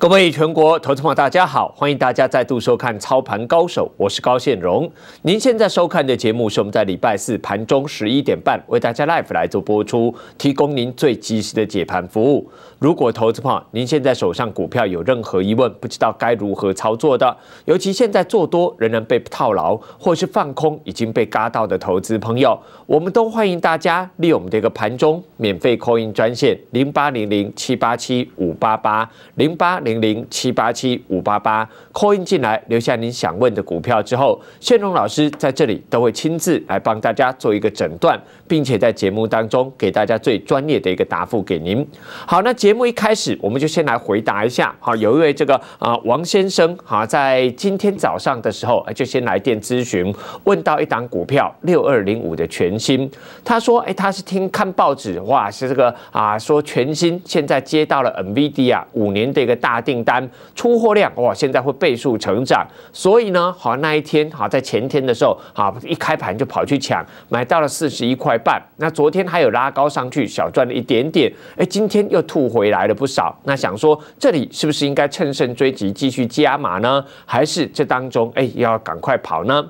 各位全国投资朋友，大家好！欢迎大家再度收看《操盘高手》，我是高现荣。您现在收看的节目是我们在礼拜四盘中十一点半为大家 live 来做播出，提供您最及时的解盘服务。如果投资朋友您现在手上股票有任何疑问，不知道该如何操作的，尤其现在做多仍然被套牢，或是放空已经被嘎到的投资朋友，我们都欢迎大家利用我们的一个盘中免费扣音专线零八零零七八七五八八零八零。零零七八七五八八扣 n 进来，留下您想问的股票之后，宪龙老师在这里都会亲自来帮大家做一个诊断，并且在节目当中给大家最专业的一个答复给您。好，那节目一开始我们就先来回答一下。好，有一位这个啊王先生，好，在今天早上的时候就先来电咨询，问到一档股票六二零五的全新。他说：“哎，他是听看报纸，哇，是这个啊，说全新现在接到了 NVIDIA 五年的一个大。”订单出货量哇，现在会倍数成长，所以呢，好那一天好在前天的时候好一开盘就跑去抢，买到了四十一块半。那昨天还有拉高上去，小赚了一点点。哎，今天又吐回来了不少。那想说这里是不是应该趁胜追击，继续加码呢？还是这当中哎要赶快跑呢？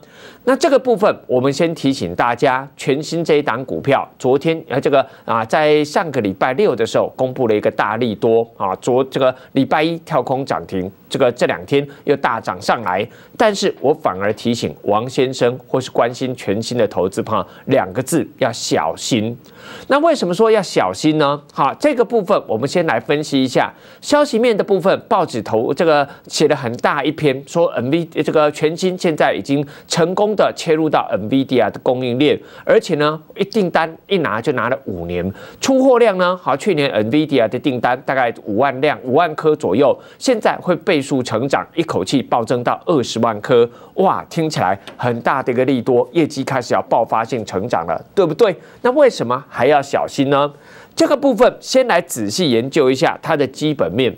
那这个部分，我们先提醒大家，全新这一档股票，昨天呃，这个啊，在上个礼拜六的时候，公布了一个大利多啊，昨这个礼拜一跳空涨停，这个这两天又大涨上来，但是我反而提醒王先生或是关心全新的投资朋友，两个字要小心。那为什么说要小心呢？好，这个部分我们先来分析一下消息面的部分，报纸头这个写了很大一篇，说 MV 这个全新现在已经成功。的切入到 Nvidia 的供应链，而且呢，一订单一拿就拿了五年，出货量呢，好，去年 Nvidia 的订单大概五万辆、五万颗左右，现在会倍数成长，一口气暴增到二十万颗，哇，听起来很大的一个利多，业绩开始要爆发性成长了，对不对？那为什么还要小心呢？这个部分先来仔细研究一下它的基本面，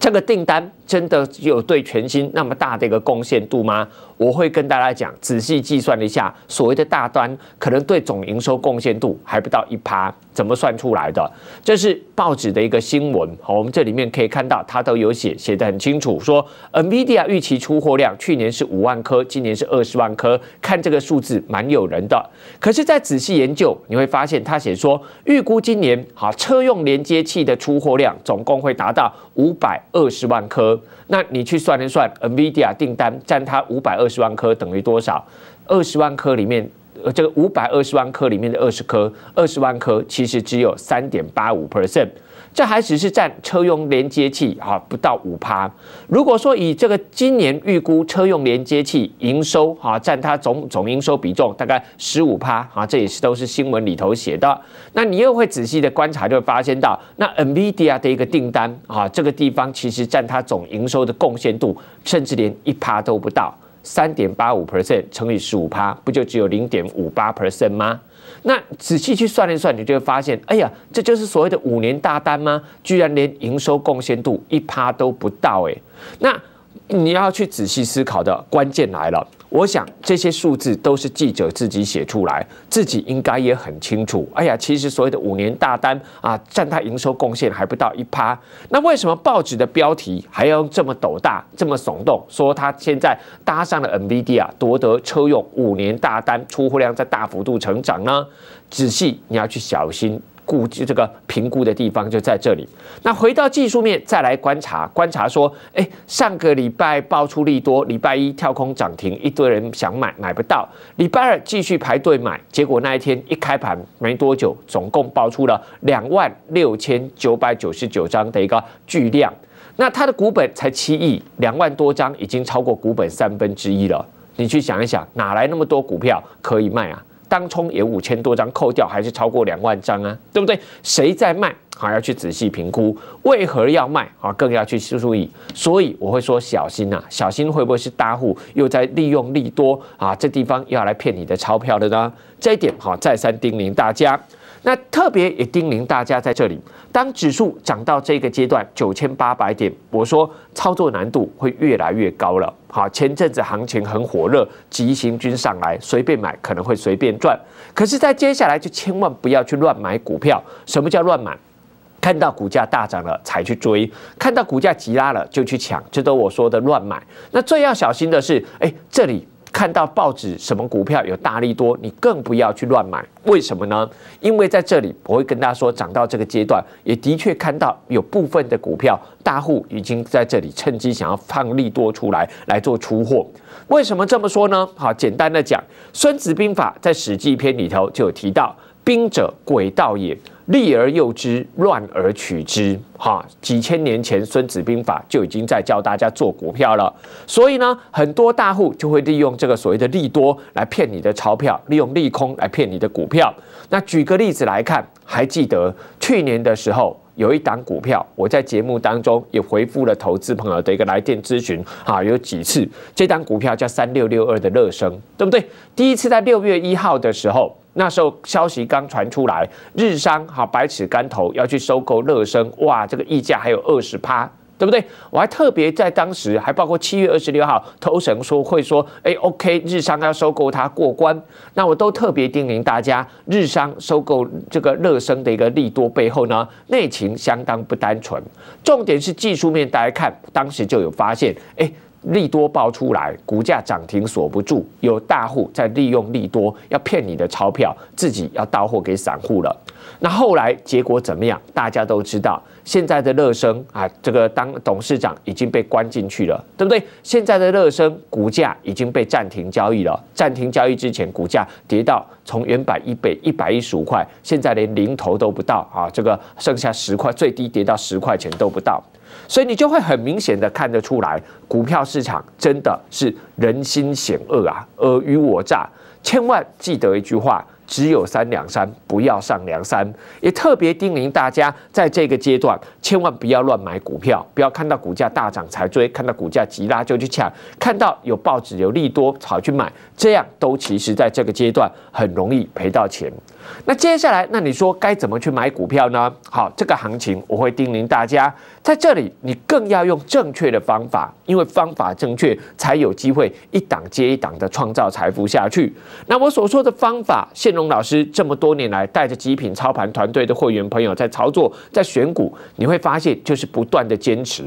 这个订单。真的有对全新那么大的一个贡献度吗？我会跟大家讲，仔细计算了一下，所谓的大端可能对总营收贡献度还不到一趴。怎么算出来的？这是报纸的一个新闻，好，我们这里面可以看到，它都有写，写得很清楚，说 Nvidia 预期出货量去年是五万颗，今年是二十万颗。看这个数字蛮诱人的，可是再仔细研究，你会发现它写说，预估今年好车用连接器的出货量总共会达到五百二十万颗。那你去算一算，NVIDIA 订单占它五百二十万颗等于多少？二十万颗里面，呃，这个五百二十万颗里面的二十颗，二十万颗其实只有三点八五 percent。这还只是占车用连接器啊，不到五趴。如果说以这个今年预估车用连接器营收啊，占它总总营收比重大概十五趴啊，这也是都是新闻里头写的。那你又会仔细的观察，就会发现到那 Nvidia 的一个订单啊，这个地方其实占它总营收的贡献度，甚至连一趴都不到，三点八五 percent 乘以十五趴，不就只有零点五八 percent 吗？那仔细去算一算，你就会发现，哎呀，这就是所谓的五年大单吗？居然连营收贡献度一趴都不到，哎，那你要去仔细思考的关键来了。我想这些数字都是记者自己写出来，自己应该也很清楚。哎呀，其实所谓的五年大单啊，占他营收贡献还不到一趴。那为什么报纸的标题还要这么抖大、这么耸动，说他现在搭上了 Nvidia，夺得车用五年大单，出货量在大幅度成长呢？仔细你要去小心。估值这个评估的地方就在这里。那回到技术面再来观察，观察说，哎，上个礼拜爆出利多，礼拜一跳空涨停，一堆人想买买不到，礼拜二继续排队买，结果那一天一开盘没多久，总共爆出了两万六千九百九十九张的一个巨量，那它的股本才七亿，两万多张已经超过股本三分之一了。你去想一想，哪来那么多股票可以卖啊？当冲也五千多张，扣掉还是超过两万张啊，对不对？谁在卖？啊，要去仔细评估，为何要卖？啊，更要去注意。所以我会说小心呐，小心会不会是大户又在利用利多啊，这地方要来骗你的钞票的呢？这一点好，再三叮咛大家。那特别也叮咛大家在这里，当指数涨到这个阶段九千八百点，我说操作难度会越来越高了。好，前阵子行情很火热，急行军上来，随便买可能会随便赚。可是，在接下来就千万不要去乱买股票。什么叫乱买？看到股价大涨了才去追，看到股价急拉了就去抢，这都我说的乱买。那最要小心的是，哎，这里。看到报纸什么股票有大力多，你更不要去乱买。为什么呢？因为在这里我会跟大家说，涨到这个阶段，也的确看到有部分的股票大户已经在这里趁机想要放利多出来来做出货。为什么这么说呢？好，简单的讲，《孙子兵法》在《史记》篇里头就有提到：“兵者，诡道也。”利而诱之，乱而取之。哈，几千年前《孙子兵法》就已经在教大家做股票了。所以呢，很多大户就会利用这个所谓的利多来骗你的钞票，利用利空来骗你的股票。那举个例子来看，还记得去年的时候有一档股票，我在节目当中也回复了投资朋友的一个来电咨询。啊，有几次这档股票叫三六六二的乐升，对不对？第一次在六月一号的时候。那时候消息刚传出来，日商好百尺竿头要去收购乐升，哇，这个溢价还有二十趴，对不对？我还特别在当时，还包括七月二十六号投神说会说，哎，OK，日商要收购它过关，那我都特别叮咛大家，日商收购这个乐升的一个利多背后呢，内情相当不单纯。重点是技术面，大家看当时就有发现，哎。利多爆出来，股价涨停锁不住，有大户在利用利多要骗你的钞票，自己要到货给散户了。那后来结果怎么样？大家都知道，现在的乐声啊，这个当董事长已经被关进去了，对不对？现在的乐声股价已经被暂停交易了。暂停交易之前，股价跌到从原版一百一百一十五块，现在连零头都不到啊！这个剩下十块，最低跌到十块钱都不到。所以你就会很明显的看得出来，股票市场真的是人心险恶啊，尔虞我诈。千万记得一句话。只有三两三，不要上梁山。也特别叮咛大家，在这个阶段，千万不要乱买股票，不要看到股价大涨才追，看到股价急拉就去抢，看到有报纸有利多炒去买，这样都其实在这个阶段很容易赔到钱。那接下来，那你说该怎么去买股票呢？好，这个行情我会叮咛大家，在这里你更要用正确的方法，因为方法正确，才有机会一档接一档的创造财富下去。那我所说的方法，现老师这么多年来带着极品操盘团队的会员朋友在操作，在选股，你会发现就是不断的坚持。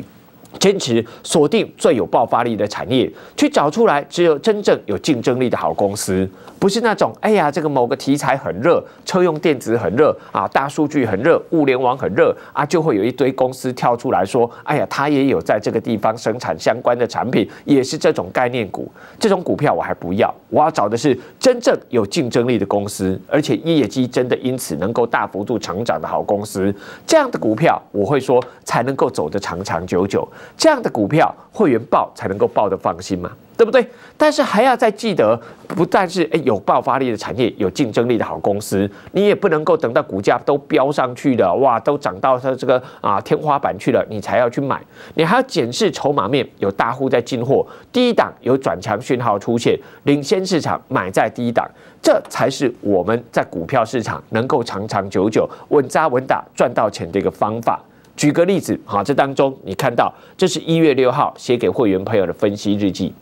坚持锁定最有爆发力的产业，去找出来只有真正有竞争力的好公司，不是那种哎呀这个某个题材很热，车用电子很热啊，大数据很热，物联网很热啊，就会有一堆公司跳出来说，哎呀，他也有在这个地方生产相关的产品，也是这种概念股，这种股票我还不要，我要找的是真正有竞争力的公司，而且业绩真的因此能够大幅度成长的好公司，这样的股票我会说才能够走得长长久久。这样的股票，会员报才能够报的放心嘛，对不对？但是还要再记得，不但是诶有爆发力的产业，有竞争力的好公司，你也不能够等到股价都飙上去了，哇，都涨到它这个啊天花板去了，你才要去买。你还要检视筹码面，有大户在进货，低档有转强讯号出现，领先市场买在低档，这才是我们在股票市场能够长长久久、稳扎稳打赚到钱的一个方法。举个例子，哈，这当中你看到，这是一月六号写给会员朋友的分析日记，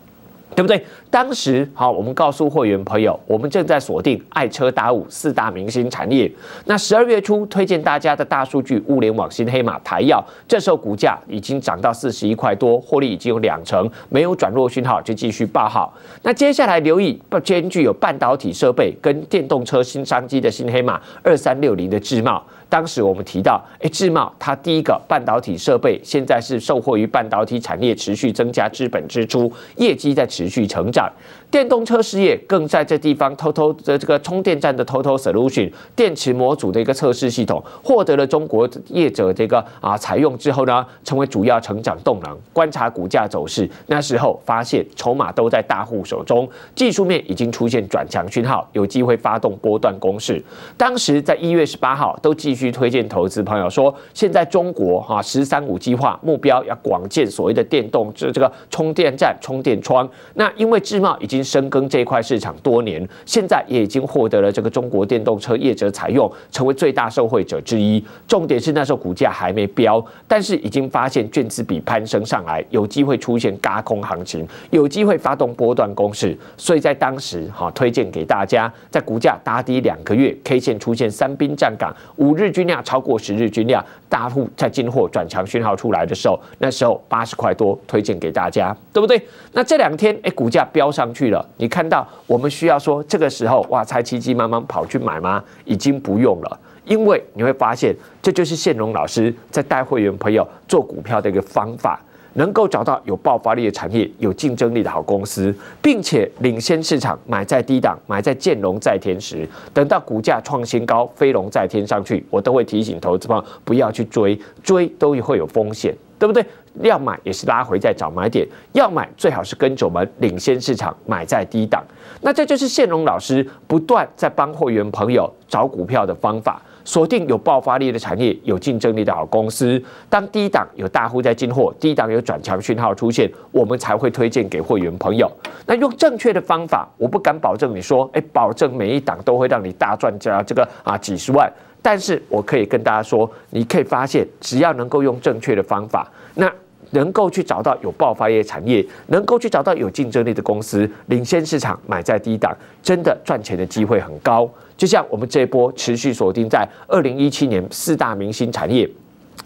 对不对？当时，好，我们告诉会员朋友，我们正在锁定爱车打五四大明星产业。那十二月初推荐大家的大数据物联网新黑马台药，这时候股价已经涨到四十一块多，获利已经有两成，没有转弱讯号就继续报好。那接下来留意，不兼具有半导体设备跟电动车新商机的新黑马二三六零的智茂。当时我们提到，哎，智茂它第一个半导体设备，现在是受惠于半导体产业持续增加资本支出，业绩在持续成长。电动车事业更在这地方偷偷的这个充电站的偷偷 solution 电池模组的一个测试系统，获得了中国业者这个啊采用之后呢，成为主要成长动能。观察股价走势，那时候发现筹码都在大户手中，技术面已经出现转强讯号，有机会发动波段攻势。当时在一月十八号都继续推荐投资朋友说，现在中国啊“十三五”计划目标要广建所谓的电动这这个充电站、充电窗，那因为自贸已经。深耕这块市场多年，现在也已经获得了这个中国电动车业者采用，成为最大受惠者之一。重点是那时候股价还没飙，但是已经发现卷资比攀升上来，有机会出现嘎空行情，有机会发动波段攻势。所以在当时，哈，推荐给大家，在股价打低两个月，K 线出现三兵站岗，五日均量超过十日均量，大户在进货转强讯号出来的时候，那时候八十块多，推荐给大家，对不对？那这两天，哎，股价飙上去。你看到，我们需要说这个时候哇，才急急忙忙跑去买吗？已经不用了，因为你会发现，这就是现龙老师在带会员朋友做股票的一个方法，能够找到有爆发力的产业、有竞争力的好公司，并且领先市场，买在低档，买在建龙在天时，等到股价创新高，飞龙在天上去，我都会提醒投资方不要去追，追都会有风险。对不对？要买也是拉回再找买点，要买最好是跟着我们领先市场买在低档。那这就是谢龙老师不断在帮会员朋友找股票的方法，锁定有爆发力的产业，有竞争力的好公司。当低档有大户在进货，低档有转强讯号出现，我们才会推荐给会员朋友。那用正确的方法，我不敢保证你说，哎，保证每一档都会让你大赚，这样这个啊几十万。但是我可以跟大家说，你可以发现，只要能够用正确的方法，那能够去找到有爆发业产业，能够去找到有竞争力的公司，领先市场，买在低档，真的赚钱的机会很高。就像我们这一波持续锁定在二零一七年四大明星产业。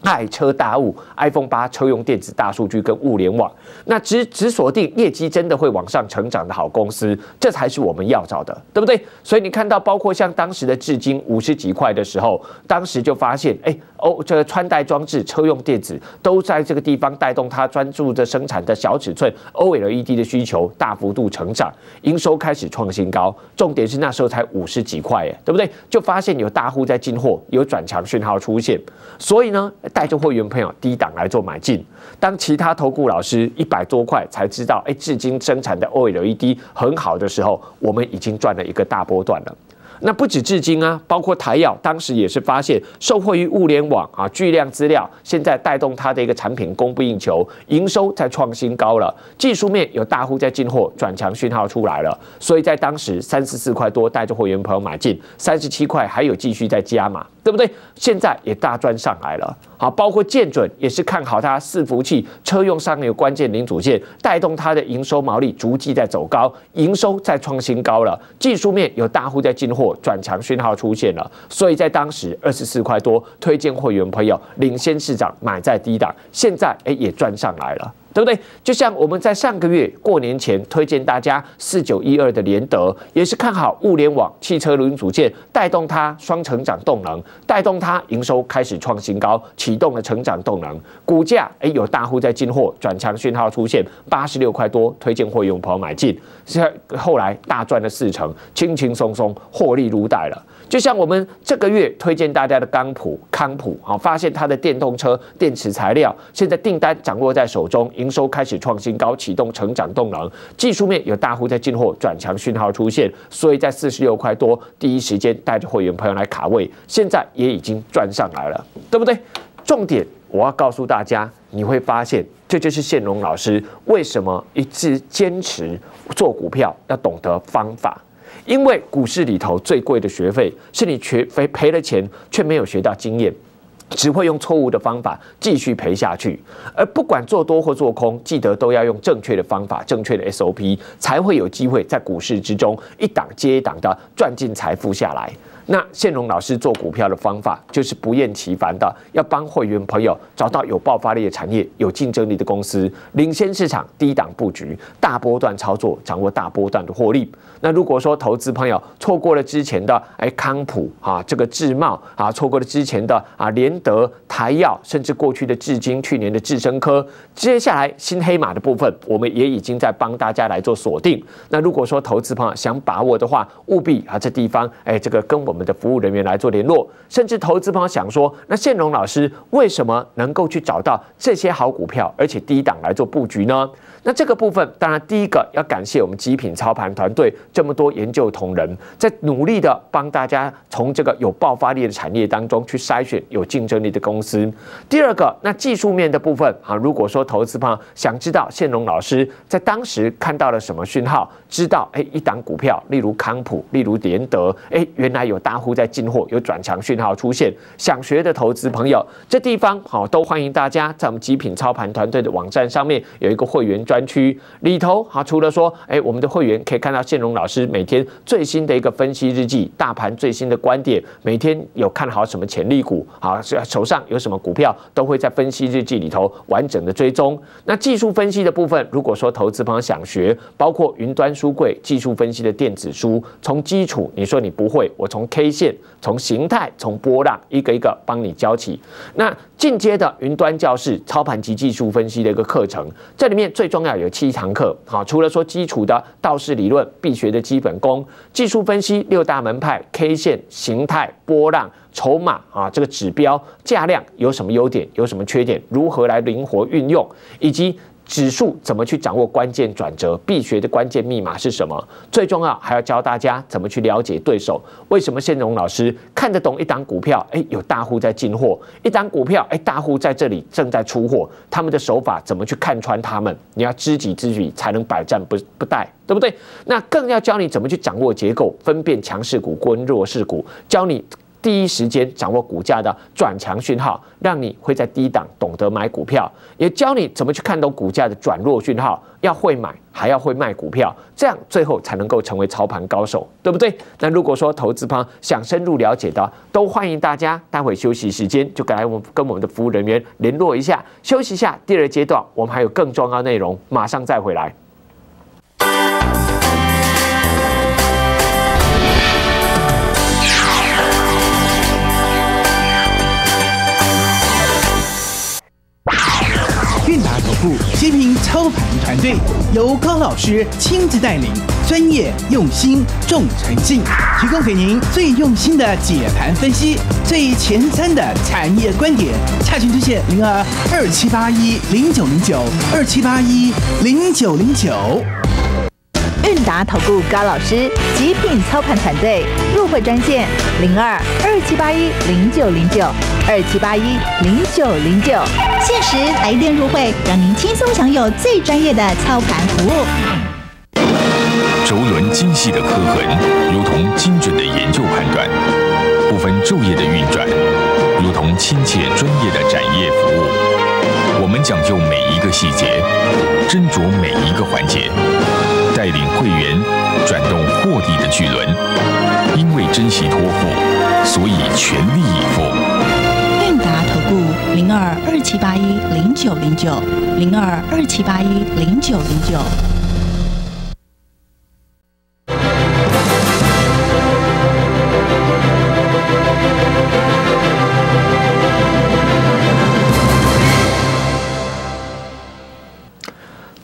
爱车大物、iPhone 八、车用电子、大数据跟物联网，那只只锁定业绩真的会往上成长的好公司，这才是我们要找的，对不对？所以你看到包括像当时的至今五十几块的时候，当时就发现，哎哦，这个穿戴装置、车用电子都在这个地方带动它专注的生产的小尺寸 OLED 的需求大幅度成长，营收开始创新高，重点是那时候才五十几块耶，对不对？就发现有大户在进货，有转强讯号出现，所以呢。带着会员朋友低档来做买进，当其他投顾老师一百多块才知道，哎，至今生产的 OLED 很好的时候，我们已经赚了一个大波段了。那不止至今啊，包括台药当时也是发现，受惠于物联网啊，巨量资料，现在带动它的一个产品供不应求，营收在创新高了。技术面有大户在进货，转强讯号出来了。所以在当时三十四块多带着会员朋友买进，三十七块还有继续在加码，对不对？现在也大赚上来了。好，包括建准也是看好它伺服器车用上有关键零组件，带动它的营收毛利逐季在走高，营收在创新高了。技术面有大户在进货。转强讯号出现了，所以在当时二十四块多，推荐会员朋友领先市场买在低档，现在哎也赚上来了。对不对？就像我们在上个月过年前推荐大家四九一二的联德，也是看好物联网、汽车零组件，带动它双成长动能，带动它营收开始创新高，启动了成长动能，股价哎有大户在进货，转强讯号出现八十六块多，推荐会员朋友买进，现在后来大赚了四成，轻轻松松获利如带了。就像我们这个月推荐大家的钢普康普啊，发现它的电动车电池材料现在订单掌握在手中，营收开始创新高，启动成长动能。技术面有大户在进货，转强讯号出现，所以在四十六块多第一时间带着会员朋友来卡位，现在也已经赚上来了，对不对？重点我要告诉大家，你会发现这就是谢龙老师为什么一直坚持做股票，要懂得方法。因为股市里头最贵的学费，是你学费赔了钱却没有学到经验，只会用错误的方法继续赔下去。而不管做多或做空，记得都要用正确的方法、正确的 SOP，才会有机会在股市之中一档接一档的赚进财富下来。那宪荣老师做股票的方法，就是不厌其烦的要帮会员朋友找到有爆发力的产业、有竞争力的公司、领先市场、低档布局、大波段操作，掌握大波段的获利。那如果说投资朋友错过了之前的哎康普啊这个智茂啊错过了之前的啊联德台药甚至过去的至今去年的智深科，接下来新黑马的部分我们也已经在帮大家来做锁定。那如果说投资朋友想把握的话，务必啊这地方哎这个跟我们的服务人员来做联络。甚至投资朋友想说，那现荣老师为什么能够去找到这些好股票，而且低档来做布局呢？那这个部分当然第一个要感谢我们极品操盘团队。这么多研究同仁在努力的帮大家从这个有爆发力的产业当中去筛选有竞争力的公司。第二个，那技术面的部分啊，如果说投资方想知道宪龙老师在当时看到了什么讯号，知道哎一档股票，例如康普，例如联德，哎原来有大户在进货，有转强讯号出现。想学的投资朋友，这地方好都欢迎大家在我们极品操盘团队的网站上面有一个会员专区，里头啊除了说哎我们的会员可以看到宪龙老。是每天最新的一个分析日记，大盘最新的观点，每天有看好什么潜力股，好手上有什么股票，都会在分析日记里头完整的追踪。那技术分析的部分，如果说投资方想学，包括云端书柜技术分析的电子书，从基础你说你不会，我从 K 线、从形态、从波浪一个一个帮你教起。那进阶的云端教室操盘及技术分析的一个课程，这里面最重要有七堂课，好，除了说基础的道士理论必学的。基本功、技术分析六大门派、K 线形态、波浪、筹码啊，这个指标、价量有什么优点？有什么缺点？如何来灵活运用？以及。指数怎么去掌握关键转折？必学的关键密码是什么？最重要还要教大家怎么去了解对手。为什么谢荣老师看得懂一档股票？哎，有大户在进货；一档股票，哎，大户在这里正在出货。他们的手法怎么去看穿他们？你要知己知彼，才能百战不不殆，对不对？那更要教你怎么去掌握结构，分辨强势股、弱势股，教你。第一时间掌握股价的转强讯号，让你会在低档懂得买股票，也教你怎么去看懂股价的转弱讯号。要会买，还要会卖股票，这样最后才能够成为操盘高手，对不对？那如果说投资方想深入了解的，都欢迎大家待会休息时间就来我们跟我们的服务人员联络一下，休息一下。第二阶段我们还有更重要内容，马上再回来。对，由高老师亲自带领，专业、用心、重诚信，提供给您最用心的解盘分析，最前瞻的产业观点。洽询推荐零二二七八一零九零九二七八一零九零九。韵达投顾高老师，极品操盘团队入会专线零二二七八一零九零九二七八一零九零九，限时来电入会，让您轻松享有最专业的操盘服务。轴轮精细的刻痕，如同精准的研究判断；不分昼夜的运转，如同亲切专业的展业服务。我们讲究每一个细节，斟酌每一个环节。带领会员转动获利的巨轮，因为珍惜托付，所以全力以赴。韵达投顾零二二七八一零九零九零二二七八一零九零九。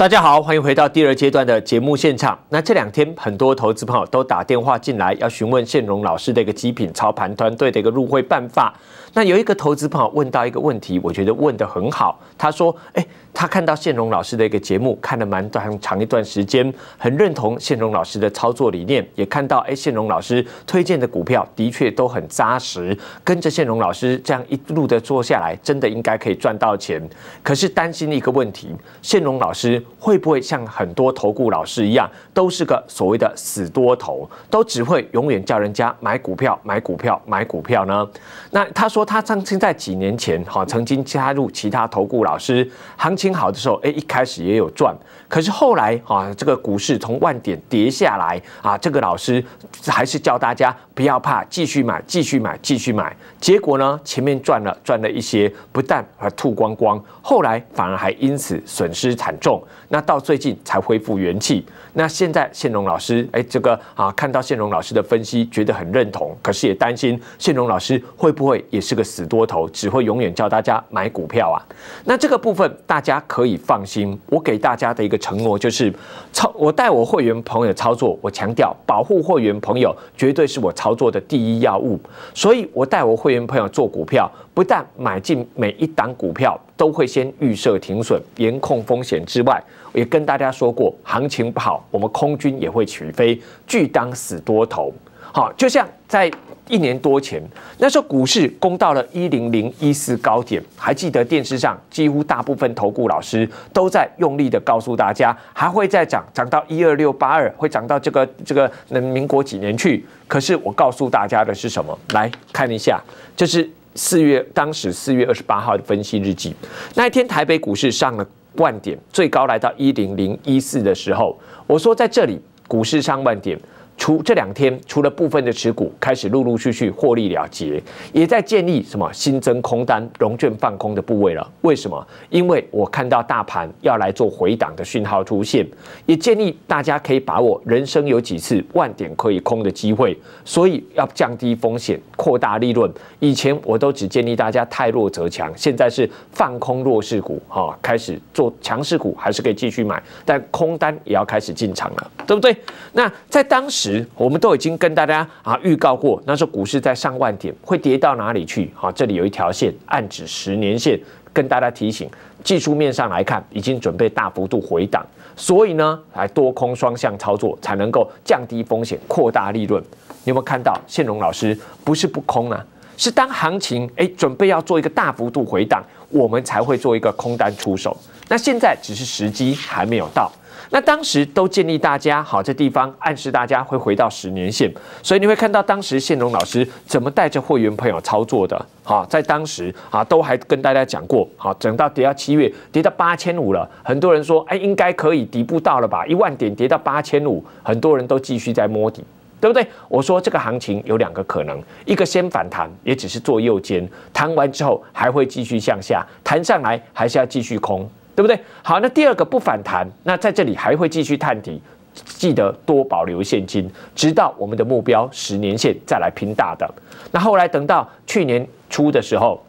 大家好，欢迎回到第二阶段的节目现场。那这两天，很多投资朋友都打电话进来，要询问宪荣老师的一个极品操盘团队的一个入会办法。那有一个投资朋友问到一个问题，我觉得问的很好。他说：“哎，他看到宪荣老师的一个节目，看了蛮短长一段时间，很认同宪荣老师的操作理念，也看到哎宪荣老师推荐的股票的确都很扎实，跟着宪荣老师这样一路的做下来，真的应该可以赚到钱。可是担心一个问题，宪荣老师会不会像很多投顾老师一样，都是个所谓的死多头，都只会永远叫人家买股票、买股票、买股票呢？”那他说。他曾经在几年前哈，曾经加入其他投顾老师，行情好的时候，哎，一开始也有赚。可是后来啊，这个股市从万点跌下来啊，这个老师还是教大家不要怕，继续买，继续买，继续买。结果呢，前面赚了赚了一些，不但而吐光光，后来反而还因此损失惨重。那到最近才恢复元气。那现在宪荣老师，哎，这个啊，看到宪荣老师的分析，觉得很认同，可是也担心宪荣老师会不会也是个死多头，只会永远叫大家买股票啊？那这个部分大家可以放心，我给大家的一个承诺就是，操，我带我会员朋友操作，我强调保护会员朋友绝对是我操作的第一要务，所以我带我会员朋友做股票，不但买进每一档股票。都会先预设停损，严控风险之外，也跟大家说过，行情不好，我们空军也会起飞，拒当死多头。好，就像在一年多前，那时候股市攻到了一零零一四高点，还记得电视上几乎大部分投顾老师都在用力的告诉大家，还会再涨，涨到一二六八二，会涨到这个这个能民国几年去？可是我告诉大家的是什么？来看一下，就是。四月当时四月二十八号的分析日记，那一天台北股市上了万点，最高来到一零零一四的时候，我说在这里股市上万点。除这两天，除了部分的持股开始陆陆续续获利了结，也在建立什么新增空单、融券放空的部位了。为什么？因为我看到大盘要来做回档的讯号出现，也建议大家可以把握人生有几次万点可以空的机会，所以要降低风险、扩大利润。以前我都只建议大家太弱则强，现在是放空弱势股，哈，开始做强势股还是可以继续买，但空单也要开始进场了，对不对？那在当时。我们都已经跟大家啊预告过，那时候股市在上万点，会跌到哪里去？好，这里有一条线，暗指十年线，跟大家提醒，技术面上来看，已经准备大幅度回档，所以呢，来多空双向操作才能够降低风险，扩大利润。你有没有看到？宪荣老师不是不空啊，是当行情哎准备要做一个大幅度回档，我们才会做一个空单出手。那现在只是时机还没有到。那当时都建议大家，好，这地方暗示大家会回到十年线，所以你会看到当时线荣老师怎么带着会员朋友操作的，好，在当时啊，都还跟大家讲过，好，等到跌到七月，跌到八千五了，很多人说，哎，应该可以底部到了吧？一万点跌到八千五，很多人都继续在摸底，对不对？我说这个行情有两个可能，一个先反弹，也只是做右肩，弹完之后还会继续向下，弹上来还是要继续空。对不对？好，那第二个不反弹，那在这里还会继续探底，记得多保留现金，直到我们的目标十年线再来拼大的。那后来等到去年初的时候，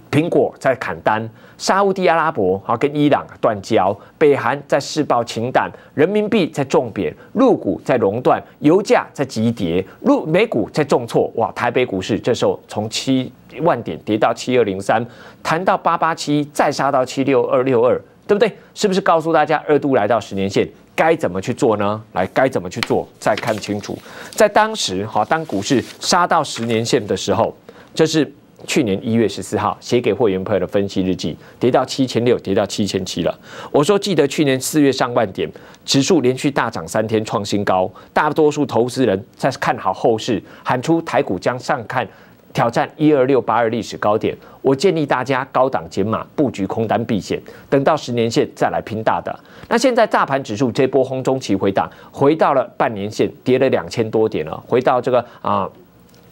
苹果在砍单，沙地阿拉伯啊跟伊朗断交，北韩在试爆氢弹，人民币在重贬，入股在熔断，油价在急跌，入美股在重挫，哇，台北股市这时候从七。万点跌到七二零三，谈到八八七，再杀到七六二六二，对不对？是不是告诉大家二度来到十年线？该怎么去做呢？来，该怎么去做？再看清楚，在当时哈，当股市杀到十年线的时候，这是去年一月十四号写给会员朋友的分析日记，跌到七千六，跌到七千七了。我说，记得去年四月上万点，指数连续大涨三天创新高，大多数投资人在看好后市，喊出台股将上看。挑战一二六八二历史高点，我建议大家高档减码，布局空单避险，等到十年线再来拼大的。那现在大盘指数这波空中期回档，回到了半年线，跌了两千多点了，回到这个啊，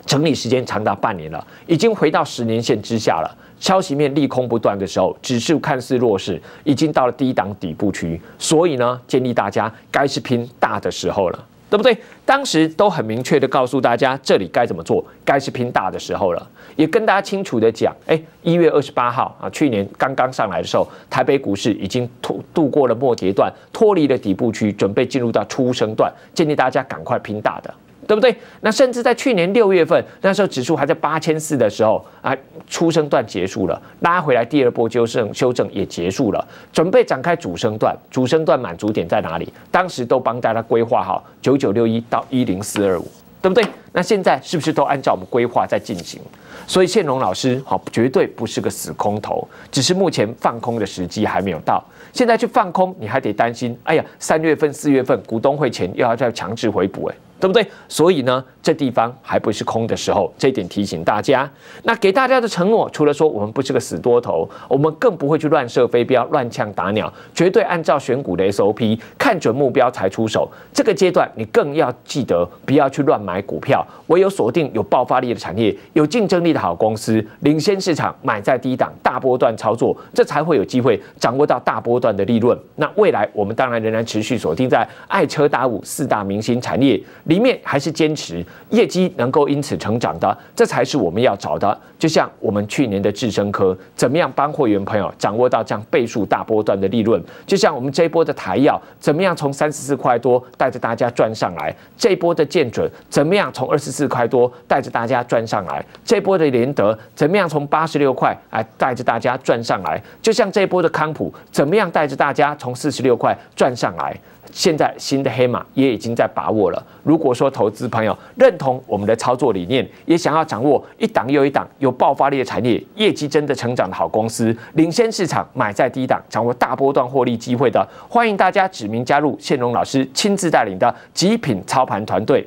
整理时间长达半年了，已经回到十年线之下了。消息面利空不断的时候，指数看似弱势，已经到了低档底部区，所以呢，建议大家该是拼大的时候了。对不对？当时都很明确的告诉大家，这里该怎么做，该是拼大的时候了。也跟大家清楚的讲，哎，一月二十八号啊，去年刚刚上来的时候，台北股市已经度过了末跌段，脱离了底部区，准备进入到初升段，建议大家赶快拼大的。对不对？那甚至在去年六月份，那时候指数还在八千四的时候，啊，初升段结束了，拉回来第二波纠正，修正也结束了，准备展开主升段。主升段满足点在哪里？当时都帮大家规划好九九六一到一零四二五，对不对？那现在是不是都按照我们规划在进行？所以建龙老师，好，绝对不是个死空头，只是目前放空的时机还没有到。现在去放空，你还得担心，哎呀，三月份、四月份股东会前又要再强制回补，哎。对不对？所以呢，这地方还不是空的时候，这一点提醒大家。那给大家的承诺，除了说我们不是个死多头，我们更不会去乱射飞镖、乱枪打鸟，绝对按照选股的 SOP，看准目标才出手。这个阶段，你更要记得不要去乱买股票，唯有锁定有爆发力的产业、有竞争力的好公司、领先市场，买在低档、大波段操作，这才会有机会掌握到大波段的利润。那未来，我们当然仍然持续锁定在爱车、打五四大明星产业。里面还是坚持业绩能够因此成长的，这才是我们要找的。就像我们去年的智深科，怎么样帮会员朋友掌握到这样倍数大波段的利润？就像我们这波的台药，怎么样从三十四块多带着大家赚上来？这波的建准，怎么样从二十四块多带着大家赚上来？这波的联德，怎么样从八十六块哎带着大家赚上来？就像这波的康普，怎么样带着大家从四十六块赚上来？现在新的黑马也已经在把握了。如果说投资朋友认同我们的操作理念，也想要掌握一档又一档有爆发力的产业，业绩真的成长的好公司，领先市场，买在低档，掌握大波段获利机会的，欢迎大家指名加入谢荣老师亲自带领的极品操盘团队。